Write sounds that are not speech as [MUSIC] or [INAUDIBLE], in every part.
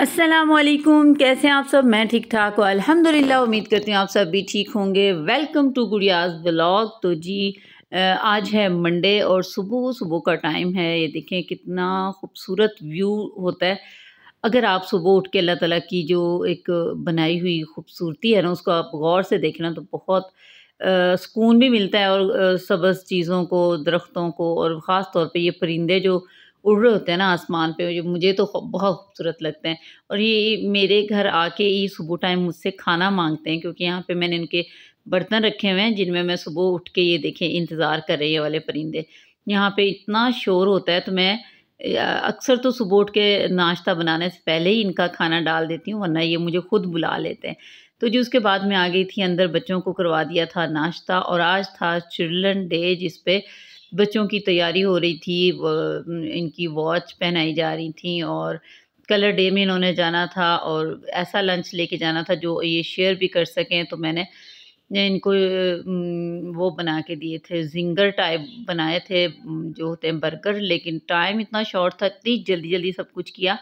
असलकुम कैसे हैं आप सब मैं ठीक ठाक हूँ अल्हम्दुलिल्लाह उम्मीद करती हूँ आप सब भी ठीक होंगे वेलकम टू गुड़ियाज ब्लॉग तो जी आज है मंडे और सुबह सुबह का टाइम है ये देखें कितना खूबसूरत व्यू होता है अगर आप सुबह उठ के अल्लाह ताला की जो एक बनाई हुई खूबसूरती है ना उसको आप गौर से देखना तो बहुत सुकून भी मिलता है और सब्ज़ चीज़ों को दरख्तों को और ख़ास तौर पर ये परिंदे जो उड़ रहे होते हैं ना आसमान पे मुझे तो बहुत खूबसूरत लगते हैं और ये मेरे घर आके ये सुबह टाइम मुझसे खाना मांगते हैं क्योंकि यहाँ पे मैंने इनके बर्तन रखे हुए हैं जिनमें मैं सुबह उठ के ये देखें इंतज़ार कर रही है वाले परिंदे यहाँ पे इतना शोर होता है तो मैं अक्सर तो सुबह उठ के नाश्ता बनाने से पहले ही इनका खाना डाल देती हूँ वरना ये मुझे ख़ुद बुला लेते हैं तो जी उसके बाद मैं आ गई थी अंदर बच्चों को करवा दिया था नाश्ता और आज था चिल्ड्रन डे जिस बच्चों की तैयारी हो रही थी इनकी वॉच पहनाई जा रही थी और कलर डे में इन्होंने जाना था और ऐसा लंच लेके जाना था जो ये शेयर भी कर सकें तो मैंने इनको वो बना के दिए थे जिंगर टाइप बनाए थे जो होते हैं बर्गर लेकिन टाइम इतना शॉर्ट था इतनी जल्दी जल्दी सब कुछ किया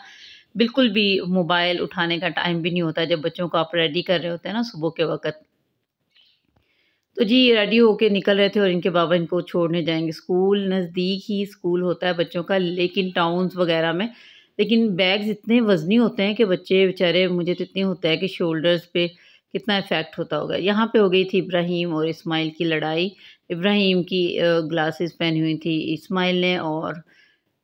बिल्कुल भी मोबाइल उठाने का टाइम भी नहीं होता जब बच्चों को आप रेडी कर रहे होते हैं ना सुबह के वक्त तो जी ये रेडी होके निकल रहे थे और इनके बाबा इनको छोड़ने जाएंगे स्कूल नज़दीक ही स्कूल होता है बच्चों का लेकिन टाउन्स वगैरह में लेकिन बैग्स इतने वज़नी होते हैं कि बच्चे बेचारे मुझे तो इतनी होता है कि शोल्डर्स पे कितना इफ़ेक्ट होता होगा यहाँ पे हो गई थी इब्राहिम और इस्माइल की लड़ाई इब्राहिम की ग्लासेस पहनी हुई थी इस्माइल ने और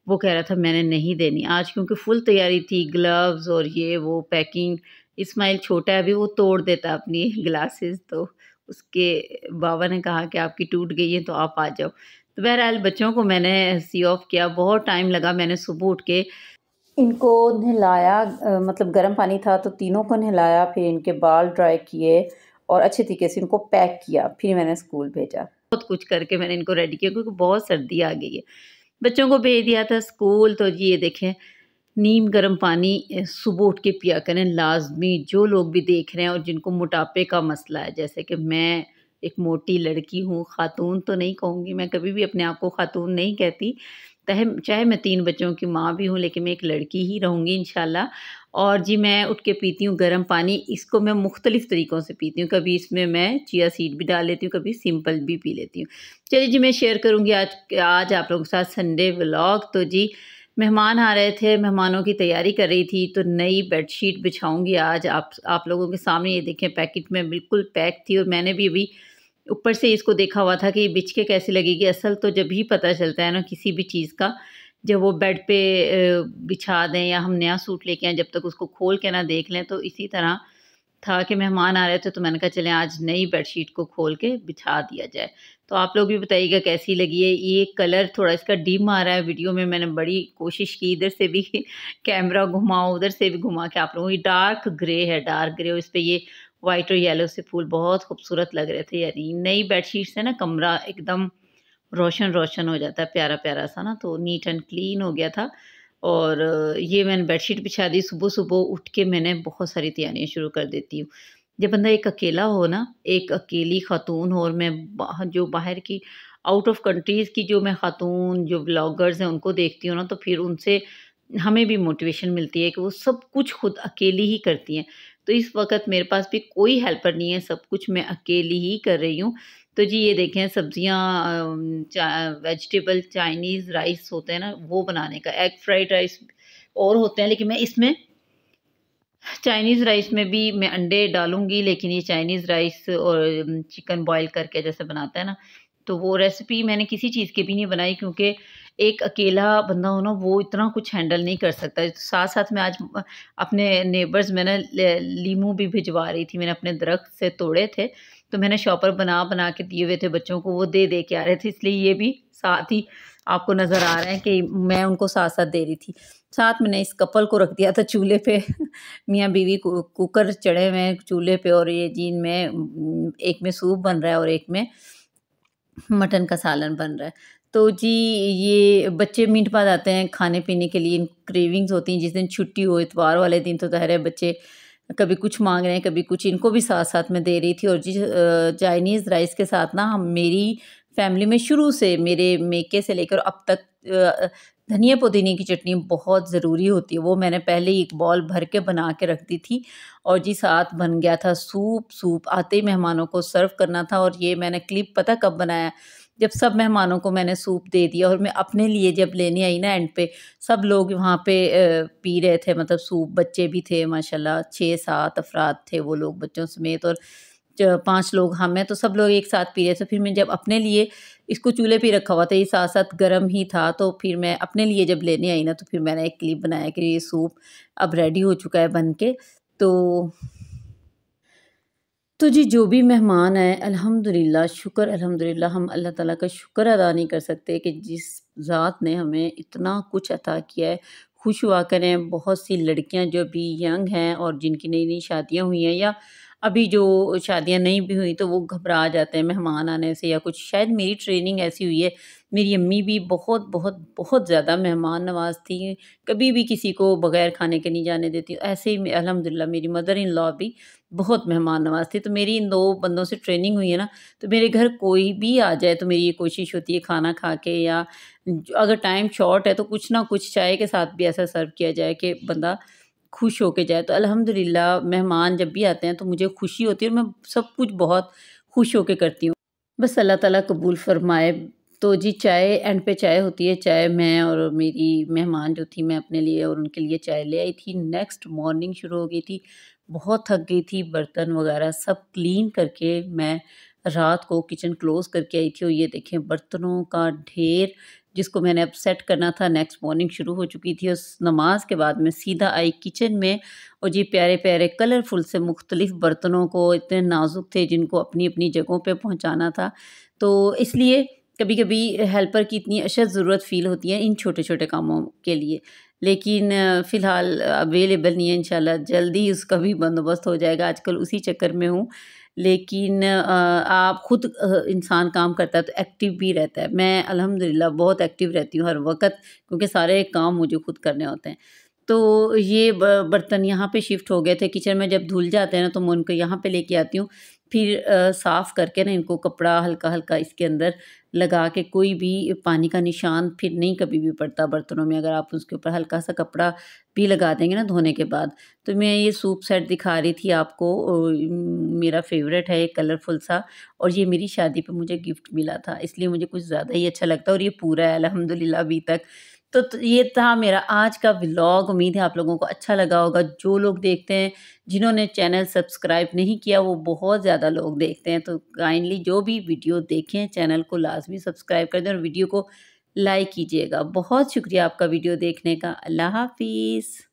वो कह रहा था मैंने नहीं देनी आज क्योंकि फुल तैयारी थी ग्लव्स और ये वो पैकिंग इस्माइल छोटा है अभी वो तोड़ देता अपनी ग्लासेस [LAUGHS] तो उसके बाबा ने कहा कि आपकी टूट गई है तो आप आ जाओ तो बहरहाल बच्चों को मैंने सी ऑफ किया बहुत टाइम लगा मैंने सुबह उठ के इनको नहलाया मतलब गर्म पानी था तो तीनों को नहलाया फिर इनके बाल ड्राई किए और अच्छे तरीके से इनको पैक किया फिर मैंने स्कूल भेजा बहुत कुछ करके मैंने इनको रेडी किया क्योंकि बहुत सर्दी आ गई है बच्चों को भेज दिया था स्कूल तो जी ये देखें नीम गर्म पानी सुबह उठ के पिया करें लाजमी जो लोग भी देख रहे हैं और जिनको मोटापे का मसला है जैसे कि मैं एक मोटी लड़की हूँ ख़ातून तो नहीं कहूँगी मैं कभी भी अपने आप को ख़ातून नहीं कहती चाहे चाहे मैं तीन बच्चों की माँ भी हूँ लेकिन मैं एक लड़की ही रहूँगी इन और जी मैं उठ के पीती हूँ गर्म पानी इसको मैं मुख्तलिफ़ तरीक़ों से पीती हूँ कभी इसमें मैं चिया सीड भी डाल लेती हूँ कभी सिंपल भी पी लेती हूँ चलिए जी मैं शेयर करूँगी आज आज आप लोगों के साथ संडे ब्लॉग तो जी मेहमान आ रहे थे मेहमानों की तैयारी कर रही थी तो नई बेडशीट बिछाऊंगी आज आप आप लोगों के सामने ये देखें पैकेट में बिल्कुल पैक थी और मैंने भी अभी ऊपर से इसको देखा हुआ था कि बिछ के कैसे लगेगी असल तो जब ही पता चलता है ना किसी भी चीज़ का जब वो बेड पे बिछा दें या हम नया सूट लेके आए जब तक उसको खोल के ना देख लें तो इसी तरह था कि मेहमान आ रहे थे तो मैंने कहा चलें आज नई बेडशीट को खोल के बिछा दिया जाए तो आप लोग भी बताइएगा कैसी लगी है ये कलर थोड़ा इसका डीम आ रहा है वीडियो में मैंने बड़ी कोशिश की इधर से भी [LAUGHS] कैमरा घुमाओ उधर से भी घुमा के आप लोगों ये डार्क ग्रे है डार्क ग्रे और इस पर ये वाइट और येलो से फूल बहुत खूबसूरत लग रहे थे यानी नई बेडशीट से ना कमरा एकदम रोशन रोशन हो जाता है प्यारा प्यारा सा ना तो नीट एंड क्लीन हो गया था और ये मैंने बेडशीट बिछा दी सुबह सुबह उठ के मैंने बहुत सारी तैयारियाँ शुरू कर देती हूँ जब बंदा एक अकेला हो ना एक अकेली खातून हो और मैं जो बाहर की आउट ऑफ कंट्रीज़ की जो मैं खातून जो ब्लॉगर्स हैं उनको देखती हूँ ना तो फिर उनसे हमें भी मोटिवेशन मिलती है कि वो सब कुछ खुद अकेली ही करती हैं तो इस वक्त मेरे पास भी कोई हेल्पर नहीं है सब कुछ मैं अकेली ही कर रही हूँ तो जी ये देखें सब्जियाँ चा, वेजिटेबल चाइनीज़ राइस होते हैं ना वो बनाने का एग फ्राइड राइस और होते हैं लेकिन मैं इसमें चाइनीज़ राइस में भी मैं अंडे डालूँगी लेकिन ये चाइनीज़ राइस और चिकन बॉईल करके जैसे बनाता है ना तो वो रेसिपी मैंने किसी चीज़ की भी नहीं बनाई क्योंकि एक अकेला बंदा हो ना वो इतना कुछ हैंडल नहीं कर सकता तो साथ साथ मैं आज अपने नेबर्स मैंने लीमू भी भिजवा रही थी मैंने अपने दरख्त से तोड़े थे तो मैंने शॉपर बना बना के दिए हुए थे बच्चों को वो दे दे के आ रहे थे इसलिए ये भी साथ ही आपको नज़र आ रहे हैं कि मैं उनको साथ साथ दे रही थी साथ मैंने इस कपल को रख दिया था चूल्हे पे [LAUGHS] मियाँ बीवी कुकर चढ़े हुए हैं चूल्हे पे और ये जीन में एक में सूप बन रहा है और एक में मटन का सालन बन रहा है तो जी ये बच्चे मिनट बाद आते हैं खाने पीने के लिए इन क्रेविंग्स होती हैं जिस दिन छुट्टी हो इतवार वाले दिन तो ज़ाहिर बच्चे कभी कुछ मांग रहे हैं कभी कुछ इनको भी साथ साथ में दे रही थी और जी चाइनीज़ राइस के साथ ना हम मेरी फैमिली में शुरू से मेरे मेके से लेकर अब तक धनिया पुदीने की चटनी बहुत ज़रूरी होती है वो मैंने पहले ही एक बॉल भर के बना के रख दी थी और जी साथ बन गया था सूप सूप आते ही मेहमानों को सर्व करना था और ये मैंने क्लिप पता कब बनाया जब सब मेहमानों को मैंने सूप दे दिया और मैं अपने लिए जब लेने आई ना एंड पे सब लोग वहाँ पे पी रहे थे मतलब सूप बच्चे भी थे माशाल्लाह छः सात अफराद थे वो लोग बच्चों समेत और पांच लोग हम हाँ, हैं तो सब लोग एक साथ पी रहे थे फिर मैं जब अपने लिए इसको चूल्हे पे रखा हुआ था ये साथ साथ गर्म ही था तो फिर मैं अपने लिए जब लेने आई ना तो फिर मैंने एक क्लिप बनाया कि ये सूप अब रेडी हो चुका है बन के तो तो जी जो भी मेहमान आए अल्हम्दुलिल्लाह शुक्र अल्हम्दुलिल्लाह हम अल्लाह ताला का शुक्र अदा नहीं कर सकते कि जिस ज़ात ने हमें इतना कुछ अता किया है खुश हुआ करें बहुत सी लड़कियां जो भी यंग हैं और जिनकी नई नई शादियां हुई हैं या अभी जो शादियां नहीं भी हुई तो वो घबरा जाते हैं मेहमान आने से या कुछ शायद मेरी ट्रेनिंग ऐसी हुई है मेरी अम्मी भी बहुत बहुत बहुत ज़्यादा मेहमान नवाज थी कभी भी किसी को बग़ैर खाने के नहीं जाने देती ऐसे ही अलहमदिल्ला मेरी मदर इन लॉ भी बहुत मेहमान नवाज थी तो मेरी इन दो बंदों से ट्रेनिंग हुई है ना तो मेरे घर कोई भी आ जाए तो मेरी ये कोशिश होती है खाना खा के या अगर टाइम शॉर्ट है तो कुछ ना कुछ चाय के साथ भी ऐसा सर्व किया जाए कि बंदा खुश होके जाए तो अल्हम्दुलिल्लाह मेहमान जब भी आते हैं तो मुझे खुशी होती है और मैं सब कुछ बहुत खुश होके करती हूँ बस अल्लाह ताला कबूल फरमाए तो जी चाय एंड पे चाय होती है चाय मैं और मेरी मेहमान जो थी मैं अपने लिए और उनके लिए चाय ले आई थी नेक्स्ट मॉर्निंग शुरू हो गई थी बहुत थक गई थी बर्तन वगैरह सब क्लीन करके मैं रात को किचन क्लोज़ करके आई थी और ये देखें बर्तनों का ढेर जिसको मैंने अब सेट करना था नेक्स्ट मॉर्निंग शुरू हो चुकी थी उस नमाज के बाद मैं सीधा आई किचन में और जी प्यारे प्यारे कलरफुल से मुख्तलिफ़ बर्तनों को इतने नाजुक थे जिनको अपनी अपनी जगहों पे पहुंचाना था तो इसलिए कभी कभी हेल्पर की इतनी अशद ज़रूरत फ़ील होती है इन छोटे छोटे कामों के लिए लेकिन फ़िलहाल अवेलेबल नहीं है इन जल्दी उसका भी बंदोबस्त हो जाएगा आजकल उसी चक्कर में हूँ लेकिन आप ख़ुद इंसान काम करता है तो एक्टिव भी रहता है मैं अल्हम्दुलिल्लाह बहुत एक्टिव रहती हूँ हर वक्त क्योंकि सारे काम मुझे खुद करने होते हैं तो ये बर्तन यहाँ पे शिफ्ट हो गए थे किचन में जब धुल जाते हैं ना तो मैं उनको यहाँ पे लेके आती हूँ फिर साफ़ करके ना इनको कपड़ा हल्का हल्का इसके अंदर लगा के कोई भी पानी का निशान फिर नहीं कभी भी पड़ता बर्तनों में अगर आप उसके ऊपर हल्का सा कपड़ा भी लगा देंगे ना धोने के बाद तो मैं ये सूप सेट दिखा रही थी आपको मेरा फेवरेट है कलरफुल सा और ये मेरी शादी पे मुझे गिफ्ट मिला था इसलिए मुझे कुछ ज़्यादा ही अच्छा लगता है और ये पूरा है अलहमदिल्ला अभी तक तो, तो ये था मेरा आज का व्लॉग उम्मीद है आप लोगों को अच्छा लगा होगा जो लोग देखते हैं जिन्होंने चैनल सब्सक्राइब नहीं किया वो बहुत ज़्यादा लोग देखते हैं तो काइंडली जो भी वीडियो देखें चैनल को लाजमी सब्सक्राइब कर दें और वीडियो को लाइक कीजिएगा बहुत शुक्रिया आपका वीडियो देखने का अल्लाह हाफिज़